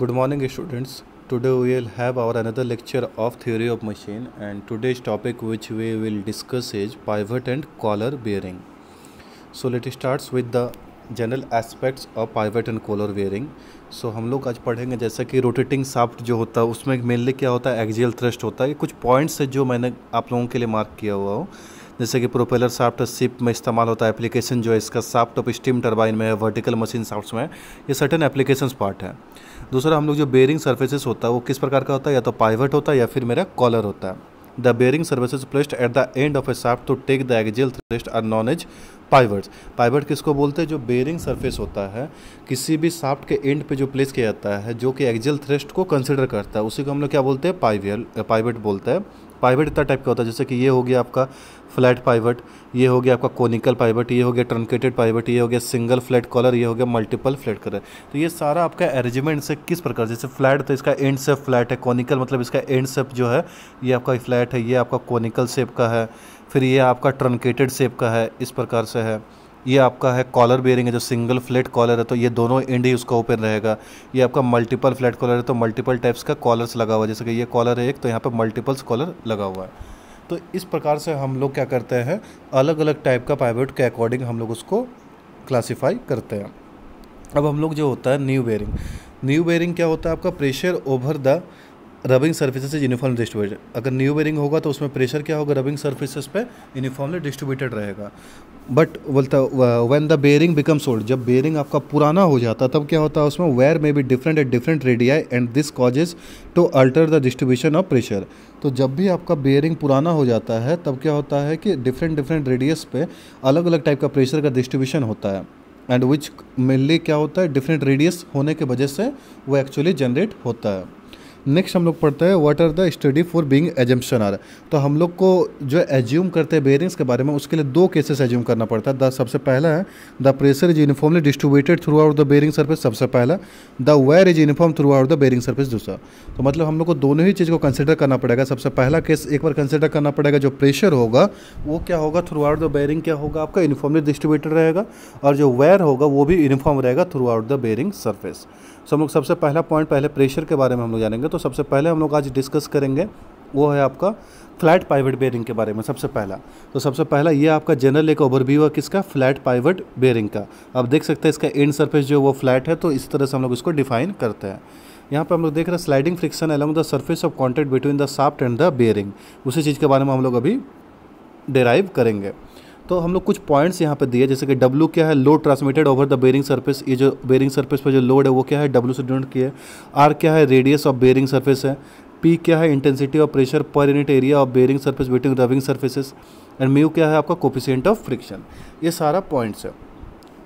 Good morning students today we will have our another lecture of theory of machine and today's topic which we will discuss is pivot and collar bearing so let start with the general aspects of pivot and collar bearing so हम लोग आज पढ़ेंगे जैसा कि rotating soft जो होता है उसमें मेनली क्या होता है एक्जियल थ्रस्ट होता है कुछ पॉइंट्स है जो मैंने आप लोगों के लिए मार्क किया हुआ हो जैसे कि प्रोपेलर साफ्ट सिप में इस्तेमाल होता है एप्लीकेशन जो है इसका साफ्ट ऑफ स्टीम टर्बाइन में वर्टिकल मशीन साफ्ट में ये सर्टन एप्लीकेशन पार्ट है दूसरा हम लोग जो बेयरिंग सर्विसेज होता है वो किस प्रकार का होता है या तो पाइवट होता है या फिर मेरा कॉलर होता है the bearing services placed at the end of a shaft to take the axial thrust are known as pivots pivot किसको बोलते हैं जो बेरिंग सर्फेस होता है किसी भी साफ्ट के एंड पे जो प्लेस किया जाता है जो कि एग्जेल थ्रेस्ट को कंसिडर करता है उसी को हम लोग क्या बोलते हैं पाइवियल पाइवेट बोलते हैं पाइवट इतना टाइप का होता है जैसे कि ये हो गया आपका फ्लैट पाइवट ये हो गया आपका कोनिकल पाइवट ये हो गया ट्रंकेटेड पाइवट ये हो गया सिंगल फ्लैट कॉलर ये हो गया मल्टीपल फ्लैट कलर तो ये सारा आपका अरेंजमेंट से किस प्रकार जैसे फ्लैट तो इसका एंड सेप फ्लैट है कॉनिकल मतलब इसका एंड सेप जो है ये आपका फ्लैट है ये आपका कॉनिकल सेप का है फिर ये आपका ट्रंकेटेड सेप का है इस प्रकार से है ये आपका है कॉलर बेयरिंग है जो सिंगल फ्लैट कॉलर है तो ये दोनों एंड ही उसका ओपन रहेगा ये आपका मल्टीपल फ्लैट कॉलर है तो मल्टीपल टाइप्स का कॉलर्स लगा हुआ है जैसे कि ये कॉलर है एक तो यहाँ पर मल्टीपल्स कॉलर लगा हुआ है तो इस प्रकार से हम लोग क्या करते हैं अलग अलग टाइप का पाइवेट के अकॉर्डिंग हम लोग उसको क्लासीफाई करते हैं अब हम लोग जो होता है न्यू बेयरिंग न्यू बेयरिंग क्या होता है आपका pressure over the rubbing surfaces is uniform distribute अगर न्यू बेरिंग होगा तो उसमें प्रेशर क्या होगा रबिंग सर्विसेज पे यूनिफॉर्मली डिस्ट्रीब्यूटेड रहेगा बट बोलता when the bearing becomes old जब बेरिंग आपका पुराना हो जाता तब क्या होता है उसमें वेयर में be different at different radii and this causes to alter the distribution of pressure तो जब भी आपका बेयरिंग पुराना हो जाता है तब क्या होता है कि डिफरेंट डिफरेंट रेडियस पे अलग अलग टाइप का प्रेशर का डिस्ट्रीब्यूशन होता है एंड विच मेनली क्या होता है डिफरेंट रेडियस होने के वजह से वो एक्चुअली जनरेट होता है नेक्स्ट हम लोग पढ़ते हैं what are the study for being assumption are तो हम लोग को जो एज्यूम करते हैं बेयरिंग्स के बारे में उसके लिए दो केसेस एज्यूम करना पड़ता है द सबसे पहला है the pressure is uniformly distributed throughout the bearing surface सबसे पहला the wear is uniform throughout the bearing surface दूसरा तो मतलब हम लोग को दोनों ही चीज़ को कंसिडर करना पड़ेगा सबसे पहला केस एक बार कंसिडर करना पड़ेगा जो प्रेशर होगा वो क्या होगा थ्रू आउट द बेयरिंग क्या होगा आपका यूनिफॉर्मली डिस्ट्रीब्यूटेड रहेगा और जो वेयर होगा वो भी यूनिफॉर्म रहेगा throughout the bearing surface so हम लोग सबसे पहला पॉइंट पहले प्रेशर के बारे में हम लोग जानेंगे तो सबसे पहले हम लोग आज डिस्कस करेंगे वो है आपका फ्लैट पाइवेट बेयरिंग के बारे में सबसे पहला तो सबसे पहला ये आपका जनरल एक ओवरव्यू है किसका फ्लैट पाइवेट बेयरिंग का आप देख सकते हैं इसका एंड सरफेस जो वो फ्लैट है तो इस तरह से हम लोग इसको डिफाइन करते हैं यहाँ पर हम लोग देख रहे हैं sliding friction along the surface of contact between the shaft and the bearing उसी चीज़ के बारे में हम लोग अभी डेराइव करेंगे तो हम लोग कुछ पॉइंट्स यहाँ पे दिए जैसे कि डब्लू क्या है load transmitted over the bearing surface ये जो बेरिंग सरफेस पर जो लोड है वो क्या है डब्लू से डिनोट किया है आर क्या है रेडियस ऑफ बेरिंग सरफेस है पी क्या है intensity of pressure per unit area of bearing surface between rubbing surfaces and mu क्या है आपका कोफिशियंट ऑफ फ्रिक्शन ये सारा पॉइंट्स है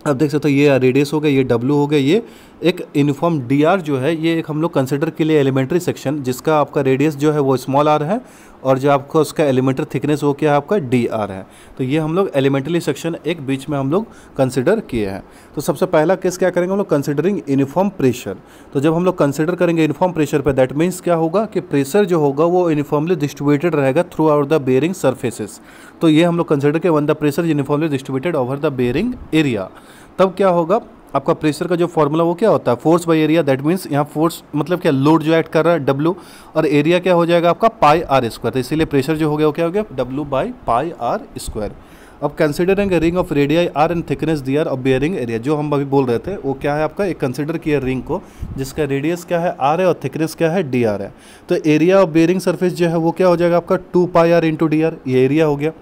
अब देख सकते हो तो ये रेडियस हो गया ये डब्ल्यू हो गया ये एक यूनिफॉर्म डी जो है ये एक हम लोग कंसिडर के लिए एलिमेंट्री सेक्शन जिसका आपका रेडियस जो है वो स्मॉल आर है और जो आपका उसका एलिमेंट्री थिकनेस वो क्या है आपका डी आर है तो ये हम लोग एलिमेंट्री सेक्शन एक बीच में हम लोग कंसिडर किए हैं तो सबसे पहला केस क्या करेंगे हम लोग कंसिडरिंग यूनिफॉर्म प्रेशर तो जब हम लोग कंसिडर करेंगे यूनिफॉर्म प्रेशर पर दैट मीन्स क्या होगा कि प्रेशर जो होगा वो यूनिफॉर्मली डिस्ट्रीब्यूटेड रहेगा throughout the bearing surfaces तो ये हम लोग कंसिडर के when the pressure uniformly distributed over the bearing area तब क्या होगा आपका प्रेशर का जो फॉर्मूला वो क्या होता है force by area that means यहाँ फोर्स मतलब क्या लोड जो ऐड कर रहा है डब्ल्यू और एरिया क्या हो जाएगा आपका पाई आर स्क्वायर तो इसीलिए प्रेशर जो हो गया वो क्या हो गया W by pi R square अब considering ring of radii R and thickness D R of bearing area जो हम अभी बोल रहे थे वो क्या है आपका एक कंसिडर किया रिंग को जिसका रेडियस क्या है आर है और थिकनेस क्या है डी आर है तो एरिया ऑफ बेयरिंग सर्फेस जो है वो क्या हो जाएगा आपका two pi R into D R ये एरिया हो गया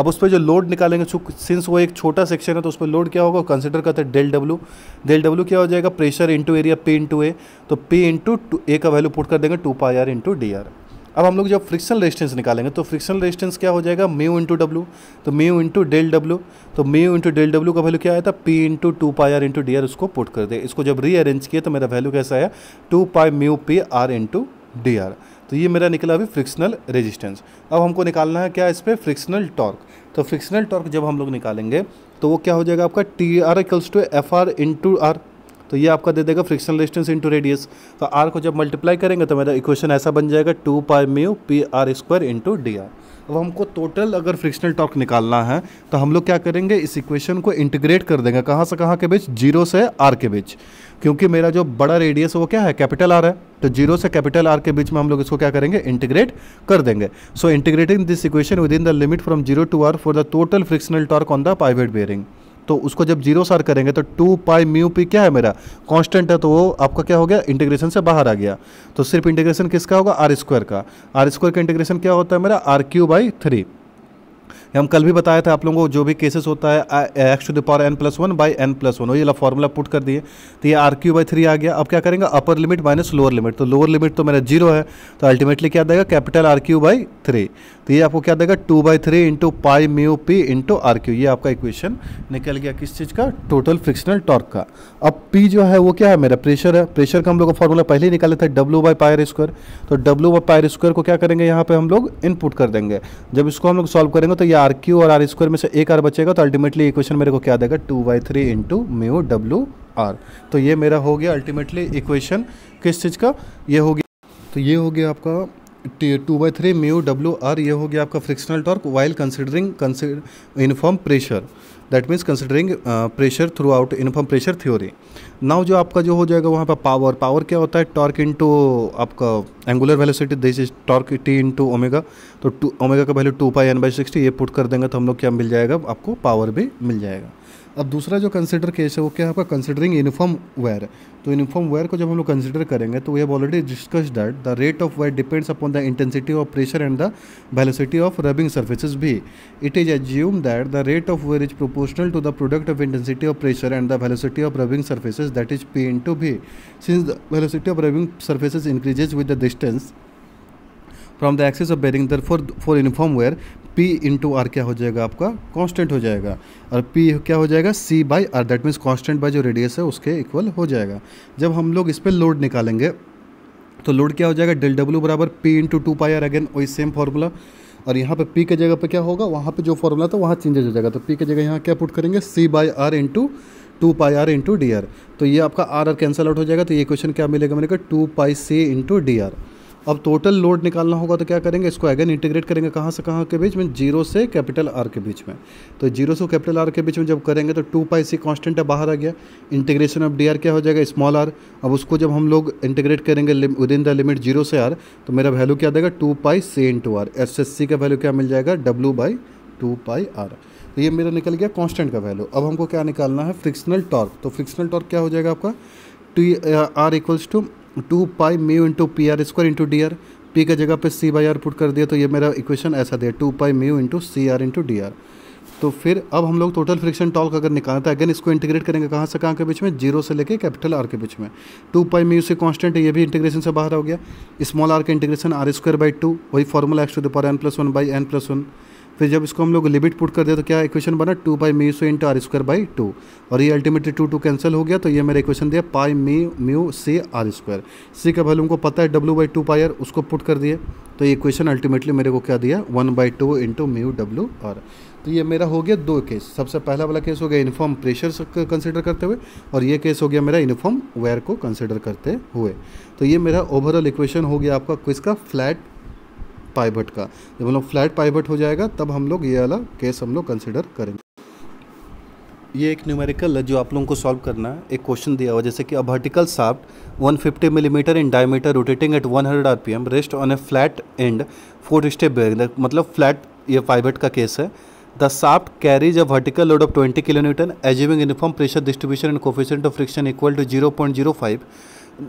अब उस पर जो लोड निकालेंगे सिंस वो एक छोटा सेक्शन है तो उस पर लोड क्या होगा कंसिडर करते हैं डेल डब्ल्यू डेल डब्ल्यू क्या हो जाएगा pressure into area P into A तो पी इंटू ए का वैल्यू पुट कर देंगे two pi R into D R अब हम लोग जब फ्रिक्शन रेजिस्टेंस निकालेंगे तो फ्रिक्शन रेजिस्टेंस क्या हो जाएगा म्यू इंटू डब्ल्यू तो म्यू इंटू डेल डब्ल्यू तो म्यू इंटू डेल डब्ल्यू का वैल्यू क्या आया था P into two pi R into D R उसको पुट कर दे इसको जब रीअरेंज किया तो मेरा वैल्यू कैसा आया two pi mu P R into D R तो ये मेरा निकला अभी फ्रिक्शनल रेजिस्टेंस अब हमको निकालना है क्या इस पर फ्रिक्शनल टॉर्क तो फ्रिक्शनल टॉर्क जब हम लोग निकालेंगे तो वो क्या हो जाएगा आपका T R equals to F R into R तो ये आपका दे देगा फ्रिक्शन रेजिस्टेंस इंटू रेडियस तो आर को जब मल्टीप्लाई करेंगे तो मेरा इक्वेशन ऐसा बन जाएगा two pi mu P R square into D R अब हमको टोटल अगर फ्रिक्शनल टॉर्क निकालना है तो हम लोग क्या करेंगे इस इक्वेशन को इंटीग्रेट कर देंगे कहाँ से कहाँ के बीच जीरो से आर के बीच क्योंकि मेरा जो बड़ा रेडियस वो क्या है कैपिटल आर है तो जीरो से कैपिटल आर के बीच में हम लोग इसको क्या करेंगे इंटीग्रेट कर देंगे so integrating this equation with in the limit from zero to R for the total frictional torque on the pivot bearing तो उसको जब जीरो सार करेंगे तो टू पाई म्यू पी क्या है मेरा कांस्टेंट है तो वो आपका क्या हो गया इंटीग्रेशन से बाहर आ गया तो सिर्फ इंटीग्रेशन किसका होगा आर स्क्वायर का आर स्क्वायर का इंटीग्रेशन क्या होता है मेरा आर क्यू बाई थ्री हम कल भी बताया था आप लोगों को जो भी केसेस होता है X to the power N plus one by N plus one वही वाला फॉर्मूला पुट कर दिए तो ये आर क्यू बाई थ्री आ गया अब क्या करेंगे upper limit minus lower limit तो लोअर लिमिट तो मेरा जीरो है तो अल्टीमेटली क्या देगा capital R cube by three तो ये आपको क्या देगा two by three into pi mu P into R cube ये आपका इक्वेशन निकल गया किस चीज़ का टोटल फ्रिक्शनल टॉर्क का अब पी जो है वो क्या है मेरा प्रेशर है प्रेशर का हम लोग का फॉर्मूला पहले ही निकाले थे डब्ल्यू बाई पायर स्क्वायर तो डब्लू बाई पायर स्क्वायर को क्या करेंगे यहाँ पर हम लोग इनपुट कर देंगे जब इसको हम लोग सॉल्व करेंगे तो ये आर क्यू और आर स्क्वायर में से एक आर बचेगा तो अल्टीमेटली इक्वेशन मेरे को क्या देगा two by three into mu W R तो ये मेरा हो गया अल्टीमेटली इक्वेशन किस चीज़ का ये हो गया तो ये हो गया आपका two by three mu W R ये हो गया आपका frictional torque while considering uniform pressure that means considering pressure throughout uniform pressure theory now जो आपका जो हो जाएगा वहाँ पर पावर पावर क्या होता है टॉर्क इंटू आपका angular velocity this is torque T into omega तो टू ओमेगा का value two pi N by sixty ये पुट कर देंगे तो हम लोग क्या मिल जाएगा आपको पावर भी मिल जाएगा अब दूसरा जो कंसिडर केस है वो क्या है आपका कंसिडरिंग यूनिफॉर्म वेयर तो यूनिफॉर्म वेयर को जब हम लोग कंसिडर करेंगे तो we have already discuss that the rate of wear depends upon the intensity of pressure and the velocity of rubbing surfaces भी it is assume that the rate of wear is proportional to the product of intensity of pressure and the velocity of rubbing surfaces surface that is P into V. Since the velocity of revolving surfaces increases with the distance from the axis of bearing therefore for uniform wear P into R क्या हो जाएगा आपका constant हो जाएगा और P क्या हो जाएगा C by R that means constant by जो रेडियस है उसके इक्वल हो जाएगा जब हम लोग इस पर लोड निकालेंगे तो लोड क्या हो जाएगा डेल डब्ल्यू बराबर P into two pi R again वही सेम फार्मूला और यहाँ पे पी के जगह पे क्या होगा वहाँ पे जो फार्मूला था वहाँ चेंजेज हो जाएगा तो पी के जगह यहाँ क्या पुट करेंगे C by R into two pi R into D R तो ये आपका आर आर कैंसल आउट हो जाएगा तो ये क्वेश्चन क्या मिलेगा मेरे को two pi C into D R अब टोटल लोड निकालना होगा तो क्या करेंगे इसको अगेन इंटीग्रेट करेंगे कहाँ से कहाँ के बीच में जीरो से कैपिटल आर के बीच में तो जीरो से कैपिटल आर के बीच में जब करेंगे तो टू पाई सी कॉन्स्टेंट है बाहर आ गया इंटीग्रेशन ऑफ डी आर क्या हो जाएगा स्मॉल आर अब उसको जब हम लोग इंटीग्रेट करेंगे with in the limit zero से आर तो मेरा वैल्यू क्या देगा two pi C into R एस एस सी का वैल्यू क्या मिल जाएगा W by two pi R तो ये मेरा निकल गया कांस्टेंट का वैल्यू अब हमको क्या निकालना है फ्रिक्शनल टॉर्क तो फ्रिक्शनल टॉर्क क्या हो जाएगा आपका T R equals to two pi mu into P R square into D R P का जगह पे सी बाई आर पुट कर दिया तो ये मेरा इक्वेशन ऐसा दिया two pi mu into C R into D R तो फिर अब हम लोग टोटल फ्रिक्शन टॉर्क अगर निकालते हैं अगेन इसको इंटीग्रेट करेंगे कहाँ से कहाँ के बीच में जीरो से लेके कैपिटल आर के बीच में टू पाई म्यू से कांस्टेंट है ये भी इंटीग्रेशन से बाहर हो गया स्मॉल आर का integration R square by two वही formula X to the power N plus one by N plus one फिर जब इसको हम लोग लिमिट पुट कर दे तो क्या इक्वेशन बना two by mu so into R square by two और ये अल्टीमेटली टू टू कैंसिल हो गया तो ये मेरा इक्वेशन दिया pi me mu C R square C का वैल्यू हमको पता है W by two pi R उसको पुट कर दिए तो ये इक्वेशन अल्टीमेटली मेरे को क्या दिया one by two into mu W R तो ये मेरा हो गया दो केस सबसे पहला वाला केस हो गया यूनिफॉर्म प्रेशर कंसिडर करते हुए और ये केस हो गया मेरा यूनिफॉर्म वेयर को कंसिडर करते हुए तो ये मेरा ओवरऑल इक्वेशन हो गया आपका किसका फ्लैट पाइवट का जब हम लोग फ्लैट पाइवट हो जाएगा तब हम लोग ये वाला केस हम लोग कंसिडर करेंगे ये एक न्यूमेरिकल है जो आप लोगों को सॉल्व करना है एक क्वेश्चन दिया हुआ जैसे कि a vertical shaft 150 millimetre in diameter rotating at 100 RPM rest on a flat end foot step bearing मतलब फ्लैट ये फाइबर का केस है the shaft carries a vertical load of 20 kilometre एजिविंग uniform pressure distribution and coefficient of friction equal to zero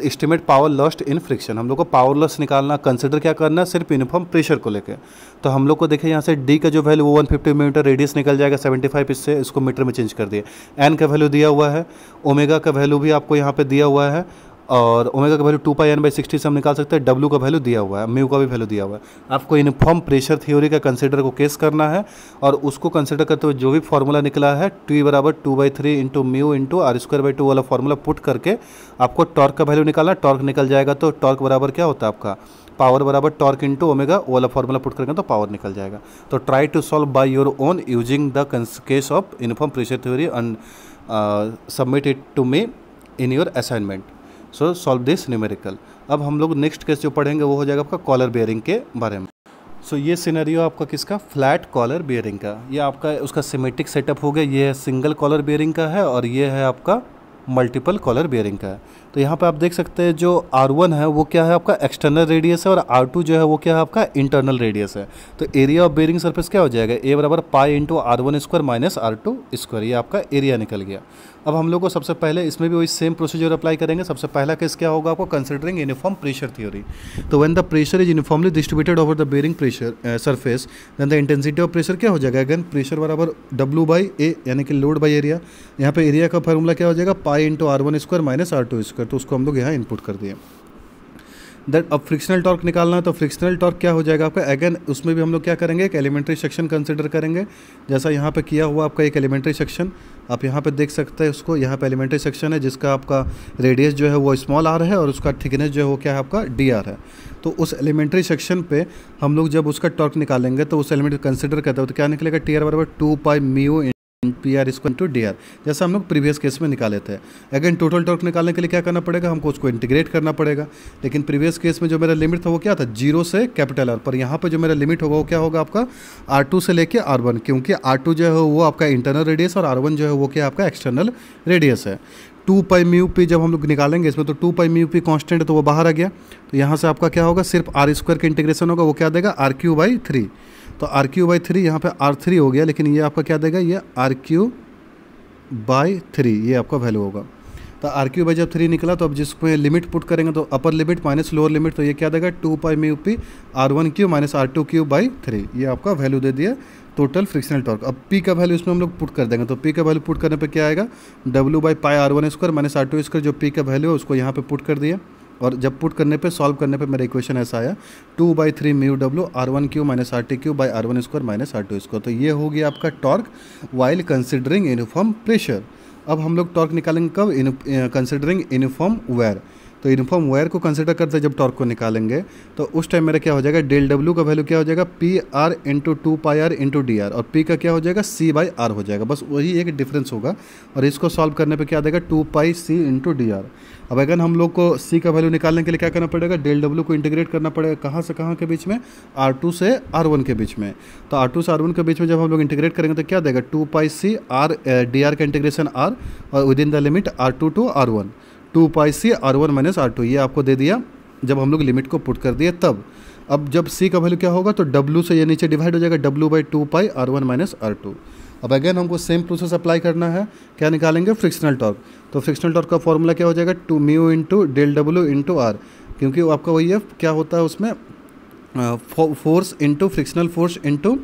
estimate power lost in friction हम लोग को power loss निकालना consider क्या करना सिर्फ यूनिफॉर्म प्रेशर को लेकर तो हम लोग को देखें यहाँ से डी का जो वैल्यू वो फिफ्टी मीटर रेडियस निकल जाएगा 75 इससे इसको मीटर में चेंज कर दिया एन का वैल्यू दिया हुआ है ओमेगा का वैल्यू भी आपको यहाँ पर दिया हुआ है और ओमेगा का value two pi N by sixty से हम निकाल सकते हैं डब्ल्यू का वैल्यू दिया हुआ है म्यू का भी वैल्यू दिया हुआ है आपको यूनिफॉर्म प्रेशर थ्योरी का कंसिडर को केस करना है और उसको कंसिडर करते हुए जो भी फॉर्मूला निकला है टी बराबर two by three into mu into R square by two वाला फॉर्मूला पुट करके आपको टॉर्क का वैल्यू निकालना टॉर्क निकल जाएगा तो टॉर्क बराबर क्या होता है आपका पावर बराबर टॉर्क इंटू ओमेगा वाला फॉर्मूला पुट करेंगे तो पावर निकल जाएगा तो try to solve by your own using the case of uniform pressure theory and submit it to me in your assignment so solve this numerical अब हम लोग next case जो पढ़ेंगे वो हो जाएगा आपका कॉलर बेयरिंग के बारे में सो so, ये सिनेरियो आपका किसका फ्लैट कॉलर बेयरिंग का ये आपका उसका सिमेटिक सेटअप हो गया ये सिंगल कॉलर बेयरिंग का है और ये है आपका मल्टीपल कॉलर बेयरिंग का है तो यहाँ पे आप देख सकते हैं जो R1 है वो क्या है आपका एक्सटर्नल रेडियस है और R2 जो है वो क्या है आपका इंटरनल रेडियस है तो एरिया ऑफ बेरिंग सर्फेस क्या हो जाएगा ए बराबर pi into R one square minus R two square ये आपका एरिया निकल गया अब हम लोग को सबसे पहले इसमें भी वही सेम प्रोसीजर अप्लाई करेंगे सबसे पहला केस क्या होगा आपको कंसिडरिंग यूनिफॉर्म प्रेशर थ्योरी तो when the pressure is uniformly distributed over the bearing pressure surface than the intensity of pressure क्या हो जाएगा अगेन प्रेशर बराबर डब्लू बाई ए यानी कि लोड बाई एरिया यहाँ पर एरिया का फॉर्मूला क्या हो जाएगा pi into R one square minus R two square कर तो उसको हम लोग यहाँ इनपुट कर दिए दैट अब फ्रिक्शनल टॉर्क निकालना है तो फ्रिक्शनल टॉर्क क्या हो जाएगा आपका अगेन उसमें भी हम लोग क्या करेंगे एक एलिमेंट्री सेक्शन कंसिडर करेंगे जैसा यहाँ पे किया हुआ आपका एक एलिमेंट्री सेक्शन आप यहाँ पे देख सकते हैं उसको यहाँ पे एलिमेंट्री सेक्शन है जिसका आपका रेडियस जो है वो स्मॉल आर है और उसका थिकनेस जो है वो क्या है आपका डी आर है तो उस एलिमेंट्री सेक्शन पे हम लोग जब उसका टॉर्क निकालेंगे तो उस एलिमेंट कंसिडर करते हैं तो क्या निकलेगा टी आर बराबर two pi mu P R square into D R जैसे हम लोग प्रीवियस केस में निकाले थे अगेन टोटल टॉर्क निकालने के लिए क्या करना पड़ेगा हमको उसको इंटीग्रेट करना पड़ेगा लेकिन प्रीवियस केस में जो मेरा लिमिट था वो क्या था जीरो से कैपिटल आर पर यहाँ पर जो मेरा लिमिट होगा वो क्या होगा आपका आर टू से लेके आर वन क्योंकि आर टू जो है वो आपका इंटरनल रेडियस और आर वन जो है वो क्या आपका एक्सटर्नल रेडियस है टू पाई म्यू पी जब हम लोग निकालेंगे इसमें तो two pi mu P constant है तो वो बाहर आ गया तो यहाँ से आपका क्या होगा सिर्फ आर स्क्वायर का इंटीग्रेशन होगा वो क्या देगा आर क्यू बाई थ्री तो आर क्यू बाई थ्री यहाँ पर आर थ्री हो गया लेकिन ये आपका क्या देगा ये आर क्यू बाई थ्री ये आपका वैल्यू होगा तो आर क्यू बाई जब थ्री निकला तो अब जिसमें लिमिट पुट करेंगे तो upper limit minus lower limit तो ये क्या देगा two pi mu P R one Q minus R two cube by three ये आपका वैल्यू दे दिया टोटल फ्रिक्शनल टॉर्क अब पी का वैल्यू इसमें हम लोग पुट कर देंगे तो पी का वैल्यू पुट करने पर क्या आएगा W by pi R one square minus R two square जो पी का वैल्यू है उसको यहाँ पे पुट कर दिया और जब पुट करने पे सॉल्व करने पे मेरा इक्वेशन ऐसा आया two by three mu W R one Q minus R T Q by R one square minus R two square तो ये हो गया आपका torque while considering uniform pressure अब हम लोग टॉर्क निकालेंगे कब कंसिडरिंग यूनिफॉर्म वेयर तो यूनिफॉर्म वायर को कंसिडर करते जब टॉर्क को निकालेंगे तो उस टाइम मेरा क्या हो जाएगा डेल डब्ल्यू का वैल्यू क्या हो जाएगा P R into two pi R into D R और पी का क्या हो जाएगा सी बाई आर हो जाएगा बस वही एक डिफरेंस होगा और इसको सॉल्व करने पर क्या आ जाएगा two pi C into D R अब अगर हम लोग को सी का वैल्यू निकालने के लिए क्या करना पड़ेगा डेल डब्ल्यू को इंटीग्रेट करना पड़ेगा कहाँ से कहाँ के बीच में आर टू से आर वन के बीच में तो आर टू से आर वन के बीच में जब हम लोग इंटीग्रेट करेंगे तो क्या देगा two pi C R D R का इंटीग्रेशन आर और with in the limit R two to R one two pi C R one minus R two ये आपको दे दिया जब हम लोग लिमिट को पुट कर दिए तब अब जब सी का वैल्यू क्या होगा तो डब्ल्यू से ये नीचे डिवाइड हो जाएगा W by two pi R one minus R two अब अगेन हमको सेम प्रोसेस अप्लाई करना है क्या निकालेंगे फ्रिक्शनल टॉर्क तो फ्रिक्शनल टॉर्क का फॉर्मूला क्या हो जाएगा two mu into del W into R क्योंकि आपका वही है क्या होता है उसमें force into frictional force into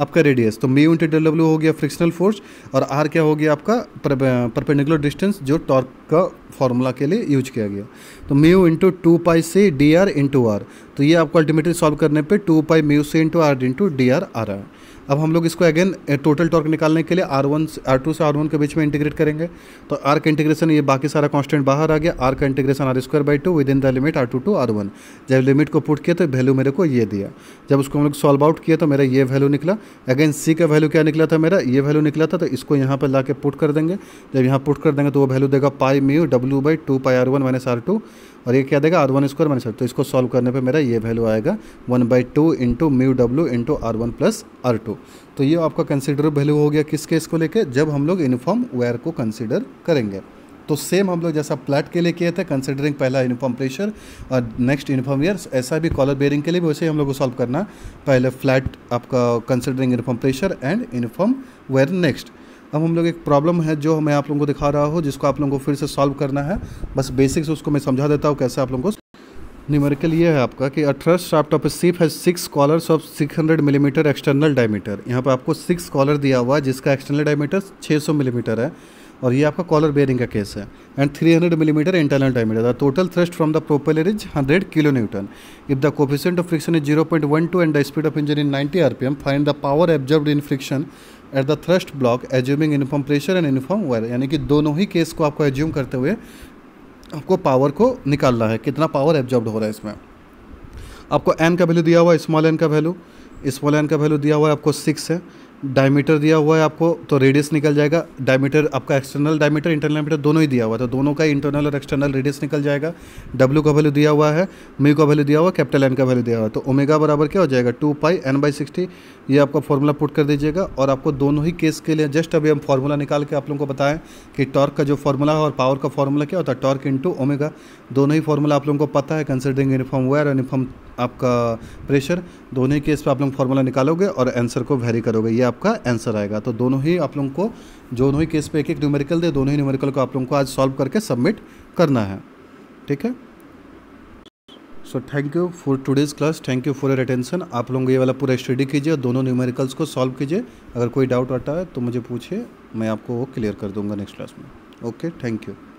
आपका रेडियस तो म्यू इंटू डेल डब्ल्यू हो गया फ्रिक्शनल फोर्स और आर क्या हो गया आपका परपेंडिकुलर डिस्टेंस जो टॉर्क का फॉर्मूला के लिए यूज किया गया तो mu into two pi C D R into R तो ये आपको अल्टीमेटली सॉल्व करने पे two pi mu C into R into D R आ रहा है अब हम लोग इसको अगेन टोटल टॉर्क निकालने के लिए आर वन आर टू से आर वन के बीच में इंटीग्रेट करेंगे तो आर का इंटीग्रेशन ये बाकी सारा कांस्टेंट बाहर आ गया आर का integration R square by two with in the limit R two to R one जब लिमिट को पुट किया तो वैल्यू मेरे को ये दिया जब उसको हम लोग सॉल्व आउट किया तो मेरा ये वैल्यू निकला अगेन सी का वैल्यू क्या निकला था मेरा ये वैल्यू निकला था तो इसको यहाँ पर ला के पुट कर देंगे जब यहाँ पुट कर देंगे तो वो वैल्यू देगा pi by mu W by two pi R one minus R two और ये क्या देगा R one square minus R two इसको सॉल्व करने पे मेरा ये वैल्यू आएगा one by two into mu W into R one plus R two तो ये आपका कंसिडर वैल्यू हो गया किस केस को लेके जब हम लोग यूनिफॉर्म वेयर को कंसिडर करेंगे तो सेम हम लोग जैसा प्लेट के लिए किए थे कंसिडरिंग पहला यूनिफॉर्म प्रेशर और नेक्स्ट यूनिफॉर्म ईयर ऐसा भी कॉलर बेयरिंग के लिए भी वैसे ही हम लोग को सॉल्व करना पहले फ्लैट आपका considering uniform pressure and uniform wear next अब हम लोग एक प्रॉब्लम है जो मैं आप लोगों को दिखा रहा हूँ जिसको आप लोगों को फिर से सॉल्व करना है बस बेसिक्स उसको मैं समझा देता हूँ कैसे आप लोगों को न्यूमेरिकल ये है आपका कि अठारह शाफ्ट ऑफ सीप है six collars of 600 millimetre external diameter यहाँ पर आपको सिक्स कॉलर दिया हुआ है जिसका एक्सटर्नल डायमीटर 600 मिलीमीटर है और ये आपका कॉलर बेयरिंग का केस है and 300 millimetre internal diameter total thrust from the propeller is 100 kilo newton if the coefficient of friction is 0.12 and the speed of engine in 90 RPM find the power absorbed in friction at the thrust block assuming uniform pressure and uniform wear यानी कि दोनों ही case को आपको assume करते हुए आपको power को निकालना है कितना पावर एब्जॉर्ब हो रहा है इसमें आपको एन का वैल्यू दिया हुआ है स्मॉल एन का वैल्यू स्मॉल एन का वैल्यू दिया हुआ है आपको सिक्स है डायमीटर दिया हुआ है आपको तो रेडियस निकल जाएगा डायमीटर आपका एक्सटर्नल डायमीटर इंटरनल डायमीटर दोनों ही दिया हुआ है तो दोनों का इंटरनल और एक्सटर्नल रेडियस निकल जाएगा डब्ल्यू का वैल्यू दिया हुआ है मी का वैल्यू दिया हुआ है कैपिटल एन का वैल्यू दिया हुआ है तो ओमेगा बराबर क्या हो जाएगा two pi N by sixty ये आपका फॉर्मूला पुट कर दीजिएगा और आपको दोनों ही केस के लिए जस्ट अभी हम फॉर्मूला निकाल के आप लोगों को बताएं कि टॉर्क का जो फॉर्मूला है और पावर का फॉर्मूला क्या होता है टॉर्क इंटू ओमेगा दोनों ही फॉर्मूला आप लोगों को पता है कंसिडरिंग यूनिफॉर्म वेयर यूनिफॉर्म आपका प्रेशर दोनों ही केस पे आप लोग फॉर्मूला निकालोगे और आंसर को वेरी करोगे ये आपका आंसर आएगा तो दोनों ही आप लोगों को दोनों ही केस पे एक एक न्यूमेरिकल दे दोनों ही न्यूमेरिकल को आप लोगों को आज सॉल्व करके सबमिट करना है ठीक है so thank you for today's class thank you for your attention आप लोग ये वाला पूरा स्टडी कीजिए दोनों न्यूमेरिकल्स को सॉल्व कीजिए अगर कोई डाउट आता है तो मुझे पूछिए मैं आपको वो क्लियर कर दूंगा नेक्स्ट क्लास में ओके थैंक यू